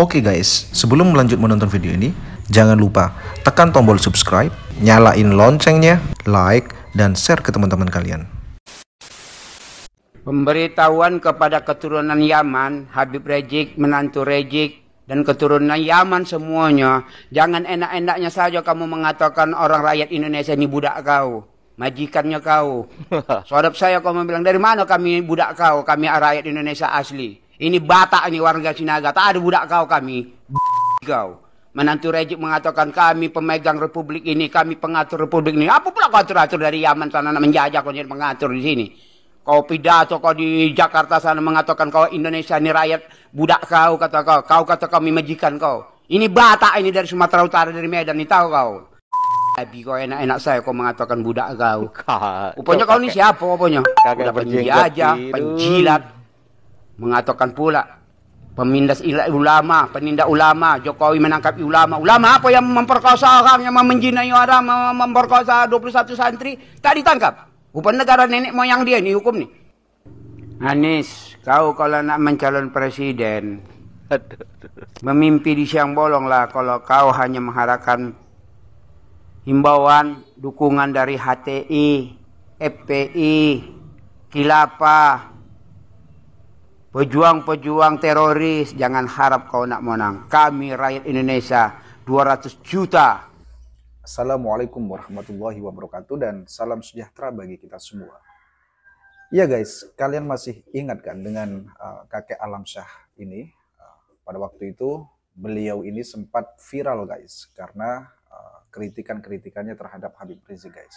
Oke okay guys, sebelum lanjut menonton video ini, jangan lupa tekan tombol subscribe, nyalain loncengnya, like, dan share ke teman-teman kalian. Pemberitahuan kepada keturunan Yaman, Habib Rejik, menantu Rejik, dan keturunan Yaman semuanya. Jangan enak-enaknya saja kamu mengatakan orang rakyat Indonesia ini budak kau. Majikannya kau. Soalnya saya kau bilang, dari mana kami budak kau? Kami rakyat Indonesia asli. Ini batak ini warga Sinaga. Tak ada budak kau kami. Kau. Menantu Rejik mengatakan kami pemegang republik ini, kami pengatur republik ini. Apa pula kau atur-atur dari Yaman sana menjajah kau jadi pengatur di sini? Kau pidato kau di Jakarta sana mengatakan kau Indonesia ini rakyat budak kau kata kau. Kau kata kami majikan kau. Ini batak ini dari Sumatera Utara dari Medan ini tahu kau. Tapi kau enak-enak saya kau mengatakan budak kau. Upanya kau ini siapa upanya? Budak penjiajah, penjilat, mengatakan pula pemindas ulama, penindak ulama, Jokowi menangkap ulama. Ulama apa yang memperkosa orang, yang menjinai orang, memperkosa 21 santri, tak ditangkap. Bukan negara nenek moyang dia ini hukum nih. Anies kau kalau nak mencalon presiden, memimpi di siang bolong lah kalau kau hanya mengharapkan himbauan dukungan dari HTI, FPI, Kilapa, Pejuang-pejuang teroris jangan harap kau nak menang. Kami rakyat Indonesia 200 juta. Assalamualaikum warahmatullahi wabarakatuh dan salam sejahtera bagi kita semua. ya guys, kalian masih ingat kan dengan uh, kakek Alam Syah ini? Uh, pada waktu itu beliau ini sempat viral guys karena uh, kritikan-kritikannya terhadap Habib Rizik guys.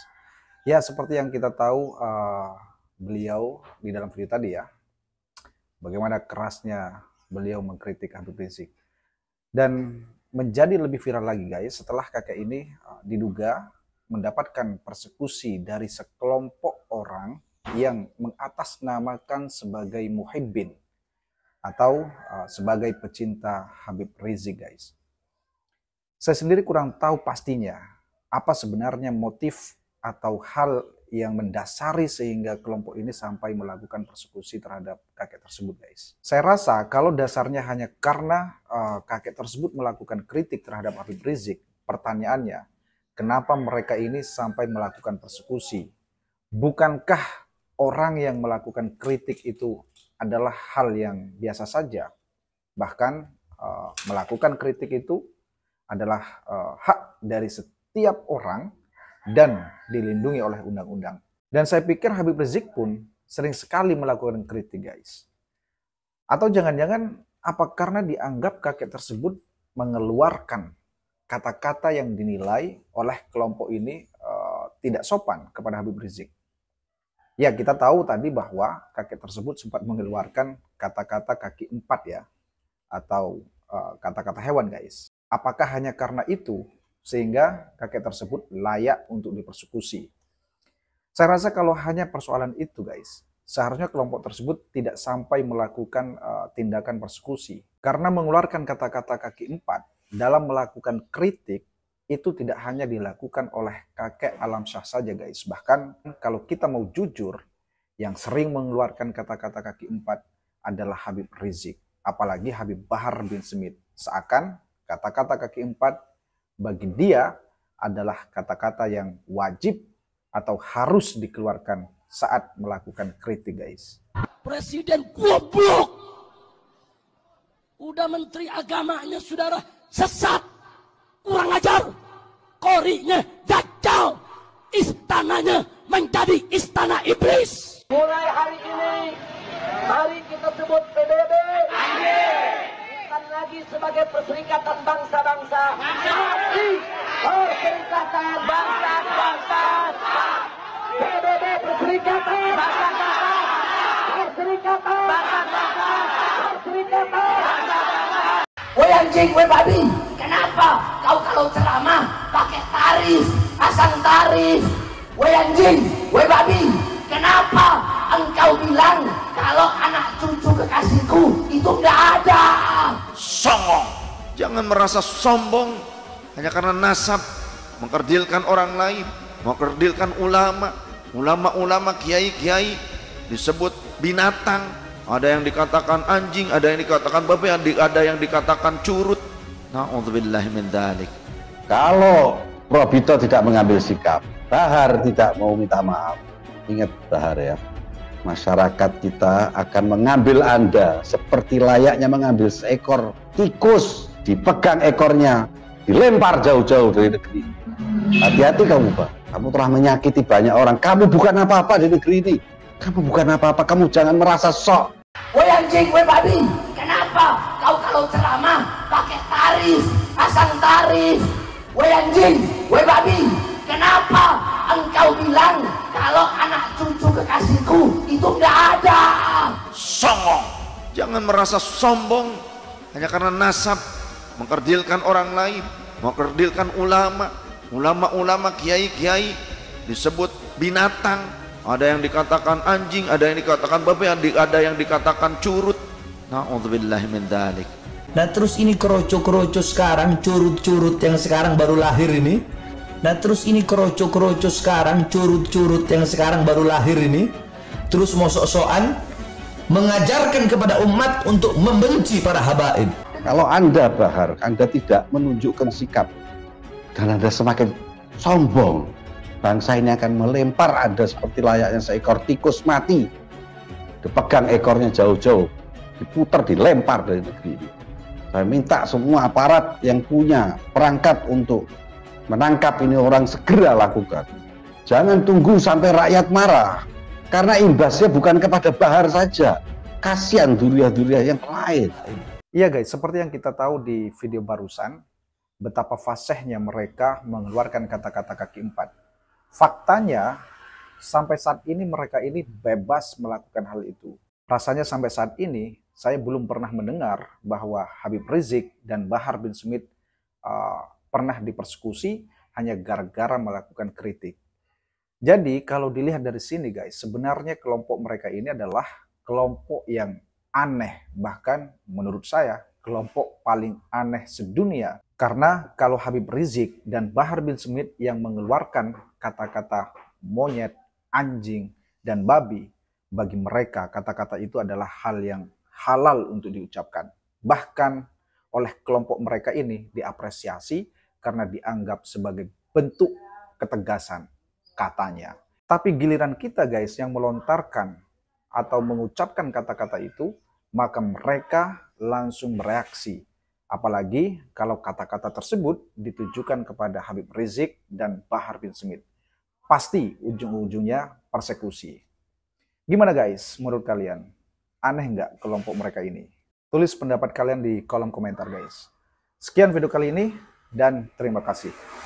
Ya seperti yang kita tahu uh, beliau di dalam video tadi ya bagaimana kerasnya beliau mengkritik Habib Rizik. Dan menjadi lebih viral lagi guys setelah kakek ini eh, diduga mendapatkan persekusi dari sekelompok orang yang mengatasnamakan sebagai muhibbin atau eh, sebagai pecinta Habib Rizik guys. Saya sendiri kurang tahu pastinya apa sebenarnya motif atau hal yang mendasari sehingga kelompok ini sampai melakukan persekusi terhadap kakek tersebut guys. Saya rasa kalau dasarnya hanya karena uh, kakek tersebut melakukan kritik terhadap Habib Rizik, pertanyaannya kenapa mereka ini sampai melakukan persekusi? Bukankah orang yang melakukan kritik itu adalah hal yang biasa saja? Bahkan uh, melakukan kritik itu adalah uh, hak dari setiap orang dan dilindungi oleh undang-undang. Dan saya pikir Habib Rizik pun sering sekali melakukan kritik guys. Atau jangan-jangan apa karena dianggap kakek tersebut mengeluarkan kata-kata yang dinilai oleh kelompok ini uh, tidak sopan kepada Habib Rizik. Ya kita tahu tadi bahwa kakek tersebut sempat mengeluarkan kata-kata kaki empat ya atau eh, kata-kata uh, kata -kata hewan guys. Apakah hanya karena itu sehingga kakek tersebut layak untuk dipersekusi. Saya rasa kalau hanya persoalan itu guys, seharusnya kelompok tersebut tidak sampai melakukan uh, tindakan persekusi. Karena mengeluarkan kata-kata kaki empat dalam melakukan kritik itu tidak hanya dilakukan oleh kakek alam syah saja guys. Bahkan kalau kita mau jujur, yang sering mengeluarkan kata-kata kaki empat adalah Habib Rizik. Apalagi Habib Bahar bin Smith. Seakan kata-kata kaki empat bagi dia adalah kata-kata yang wajib atau harus dikeluarkan saat melakukan kritik guys. Presiden goblok. Udah menteri agamanya saudara sesat. Kurang ajar. Korinya jajal. Istananya menjadi istana iblis. Mulai hari ini, mari kita sebut PBB. Bukan lagi sebagai perserikatan bangsa-bangsa, Perserikatan PBB Woi anjing, woi babi Kenapa kau kalau ceramah pakai tarif, pasang tarif Woi anjing, woi babi Kenapa engkau bilang kalau anak cucu kekasihku itu nggak ada songong jangan merasa sombong hanya karena nasab mengkerdilkan orang lain, mengkerdilkan ulama, ulama-ulama kiai-kiai disebut binatang, ada yang dikatakan anjing, ada yang dikatakan babi, ada yang dikatakan curut. Nah, min dzalik. Kalau Robito tidak mengambil sikap, Bahar tidak mau minta maaf. Ingat Bahar ya, masyarakat kita akan mengambil Anda seperti layaknya mengambil seekor tikus, dipegang ekornya, dilempar jauh-jauh dari negeri. Hati-hati kamu, Pak. Kamu telah menyakiti banyak orang. Kamu bukan apa-apa di negeri ini. Kamu bukan apa-apa. Kamu jangan merasa sok. Woi anjing, woi babi. Kenapa kau kalau ceramah pakai taris, pasang taris? Woi anjing, woi babi. Kenapa engkau bilang kalau anak cucu kekasihku itu nggak ada? Songong. Jangan merasa sombong hanya karena nasab mengkerdilkan orang lain, mengkerdilkan ulama, ulama-ulama kiai-kiai disebut binatang ada yang dikatakan anjing ada yang dikatakan babi ada yang dikatakan curut na'udzubillah min mendalik. nah terus ini keroco-keroco sekarang curut-curut yang sekarang baru lahir ini nah terus ini keroco-keroco sekarang curut-curut yang sekarang baru lahir ini terus mau sok-sokan mengajarkan kepada umat untuk membenci para habaib kalau anda bahar anda tidak menunjukkan sikap dan Anda semakin sombong, bangsa ini akan melempar Anda seperti layaknya seekor tikus mati. Dipegang ekornya jauh-jauh, diputar, dilempar dari negeri ini. Saya minta semua aparat yang punya perangkat untuk menangkap ini orang segera lakukan. Jangan tunggu sampai rakyat marah, karena imbasnya bukan kepada Bahar saja. Kasihan duriah-duriah yang lain. Iya guys, seperti yang kita tahu di video barusan, betapa fasihnya mereka mengeluarkan kata-kata kaki empat. Faktanya, sampai saat ini mereka ini bebas melakukan hal itu. Rasanya sampai saat ini, saya belum pernah mendengar bahwa Habib Rizik dan Bahar bin Smith uh, pernah dipersekusi hanya gara-gara melakukan kritik. Jadi kalau dilihat dari sini guys, sebenarnya kelompok mereka ini adalah kelompok yang aneh, bahkan menurut saya kelompok paling aneh sedunia karena kalau Habib Rizik dan Bahar bin Smith yang mengeluarkan kata-kata monyet, anjing, dan babi, bagi mereka kata-kata itu adalah hal yang halal untuk diucapkan. Bahkan oleh kelompok mereka ini diapresiasi karena dianggap sebagai bentuk ketegasan katanya. Tapi giliran kita guys yang melontarkan atau mengucapkan kata-kata itu, maka mereka langsung bereaksi Apalagi kalau kata-kata tersebut ditujukan kepada Habib Rizik dan Bahar bin Smith. Pasti ujung-ujungnya persekusi. Gimana guys menurut kalian? Aneh nggak kelompok mereka ini? Tulis pendapat kalian di kolom komentar guys. Sekian video kali ini dan terima kasih.